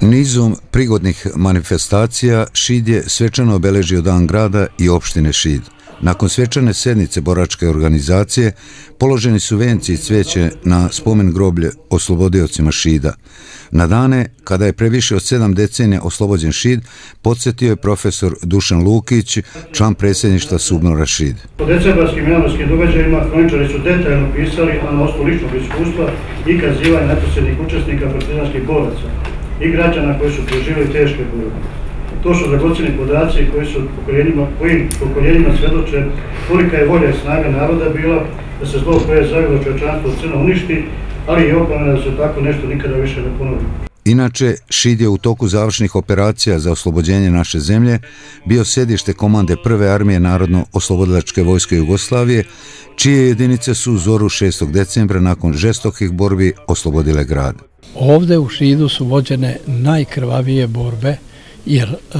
Nizom prigodnih manifestacija Šid je svečano obeležio dan grada i opštine Šid. Nakon svečane sednice boračke organizacije položeni su venci i cveće na spomen groblje oslobodiocima Šida. Na dane kada je previše od sedam decenija oslobođen Šid, podsjetio je profesor Dušan Lukić, član predsjedništva Subnora Šid. O decembarskim i januarskim događajima kroničari su detaljno pisali, a na osnovu ličnog iskustva i kazivanja neposrednih učesnika partizanskih boraca i građana koji su preživili teške borbe. To su dragoceni podaci koji su pokoljenima, koji pokoljenima svedoče kolika je volja i snaga naroda bila da se zbog koje je zavilo čovečanstvo crno uništi, ali i opomena da se tako nešto nikada više ne ponovi. Inače, Šid je u toku završnih operacija za oslobođenje naše zemlje bio sedište komande Prve armije Narodno-oslobodilačke vojske Jugoslavije, čije jedinice su u zoru 6. decembra nakon žestokih borbi oslobodile grad. Ovde u Šidu su vođene najkrvavije borbe, jer e,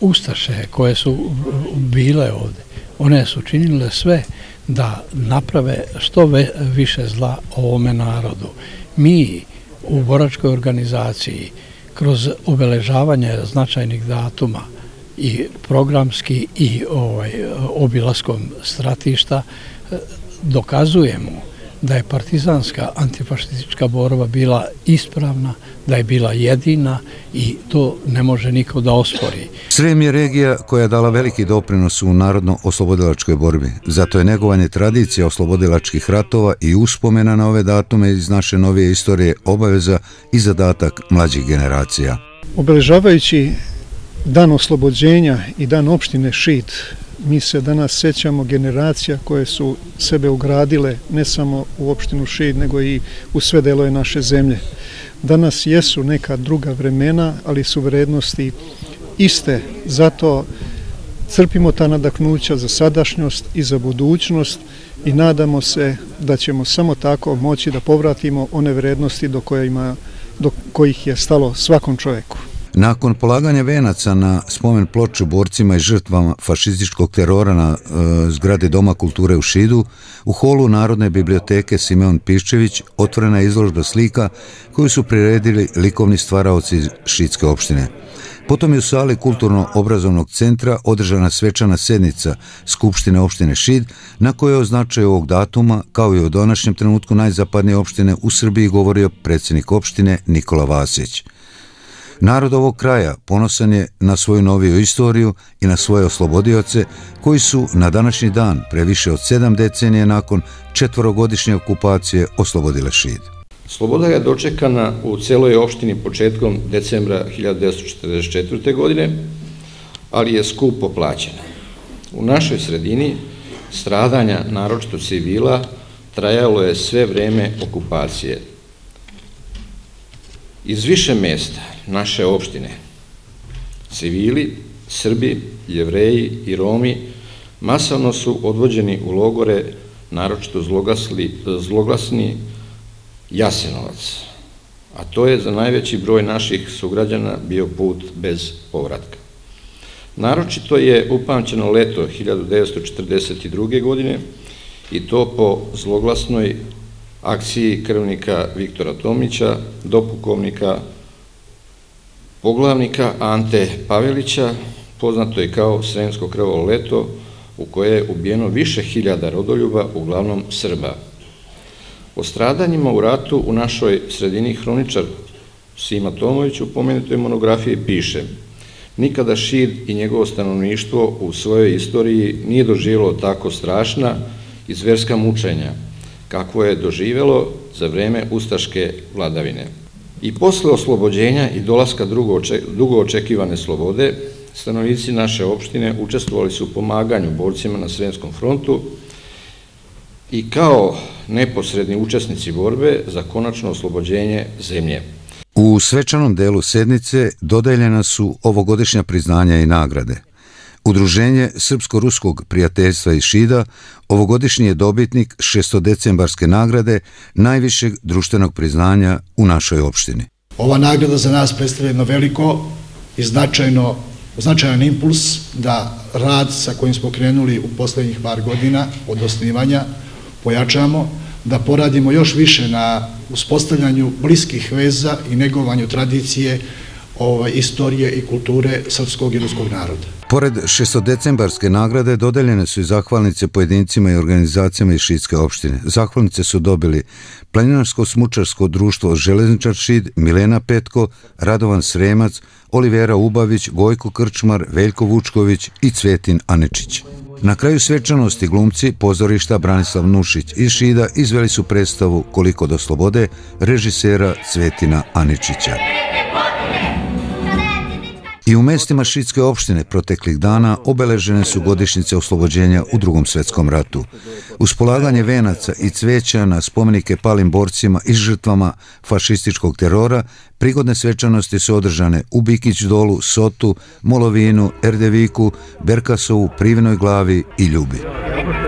Ustaše koje su bile ovde, one su činile sve da naprave što ve, više zla ovome narodu. Mi u boračkoj organizaciji kroz obeležavanje značajnih datuma i programski i ovaj, obilaskom stratišta e, dokazujemo da je partizanska antifašistička borba bila ispravna, da je bila jedina i to ne može niko da ospori. Srem je regija koja je dala veliki doprinos u narodno-oslobodilačkoj borbi. Zato je negovanje tradicije oslobodilačkih ratova i uspomena na ove datume iz naše novije istorije obaveza i zadatak mlađih generacija. Obeležavajući dan oslobođenja i dan opštine Šid mi se danas sećamo generacija koje su sebe ugradile ne samo u opštinu Šid, nego i u sve delove naše zemlje. Danas jesu neka druga vremena, ali su vrednosti iste, zato crpimo ta nadaknuća za sadašnjost i za budućnost i nadamo se da ćemo samo tako moći da povratimo one vrednosti do, kojima, do kojih je stalo svakom čoveku. Nakon polaganja venaca na spomen ploču borcima i žrtvama fašističkog terora na e, zgrade Doma kulture u Šidu, u holu Narodne biblioteke Simeon Piščević otvorena je izložba slika koju su priredili likovni stvaraoci Šidske opštine. Potom je u sali Kulturno-obrazovnog centra održana svečana sednica Skupštine opštine Šid, na kojoj je značaju ovog datuma, kao i o današnjem trenutku najzapadnije opštine u Srbiji govorio predsednik opštine Nikola Vasić. Narod ovog kraja ponosan je na svoju noviju istoriju i na svoje oslobodioce koji su na današnji dan, previše od sedam decenije nakon četvorogodišnje okupacije, oslobodile Šid. Sloboda je dočekana u celoj opštini početkom decembra 1944. godine, ali je skupo plaćena. U našoj sredini stradanja, naročito civila, trajalo je sve vreme okupacije, Iz više mesta naše opštine, civili, Srbi, jevreji i Romi masovno su odvođeni u logore, naročito zloglasli, zloglasni Jasenovac, a to je za najveći broj naših sugrađana bio put bez povratka. Naročito je upamćeno leto 1942. godine i to po zloglasnoj akciji krvnika Viktora Tomića, dopukovnika poglavnika Ante Pavelića, poznato je kao Sremsko krvalo leto, u koje je ubijeno više hiljada rodoljuba, uglavnom Srba. O stradanjima u ratu u našoj sredini hroničar Sima Tomović u pomenutoj monografiji piše Nikada Šid i njegovo stanovništvo u svojoj istoriji nije doživjelo tako strašna i zverska mučenja, kako je doživelo za vreme ustaške vladavine. I posle oslobođenja i dolaska dugo očekivane slobode, stanovnici naše opštine učestvovali su u pomaganju borcima na Sremskom frontu i kao neposredni učesnici borbe za konačno oslobođenje zemlje. U svečanom delu sednice dodeljena su ovogodišnja priznanja i nagrade. Udruženje Srpsko-Ruskog prijateljstva iz Šida ovogodišnji je dobitnik šestodecembarske nagrade najvišeg društvenog priznanja u našoj opštini. Ova nagrada za nas predstavlja jedno veliko i značajno, značajan impuls da rad sa kojim smo krenuli u poslednjih par godina od osnivanja pojačamo, da poradimo još više na uspostavljanju bliskih veza i negovanju tradicije ovaj, istorije i kulture srpskog i ruskog naroda. Pored šestodecembarske nagrade dodeljene su i zahvalnice pojedincima i organizacijama iz Šidske opštine. Zahvalnice su dobili Planinarsko-smučarsko društvo Železničar Šid, Milena Petko, Radovan Sremac, Olivera Ubavić, Gojko Krčmar, Veljko Vučković i Cvetin Anečić. Na kraju svečanosti glumci pozorišta Branislav Nušić iz Šida izveli su predstavu Koliko do slobode režisera Cvetina Aničića. I u mestima šitske opštine proteklih dana obeležene su godišnjice oslobođenja u drugom svetskom ratu. Uz polaganje venaca i cveća na spomenike palim borcima i žrtvama fašističkog terora, prigodne svečanosti su održane u Bikić dolu, Sotu, Molovinu, Erdeviku, Berkasovu, Privinoj glavi i Ljubi.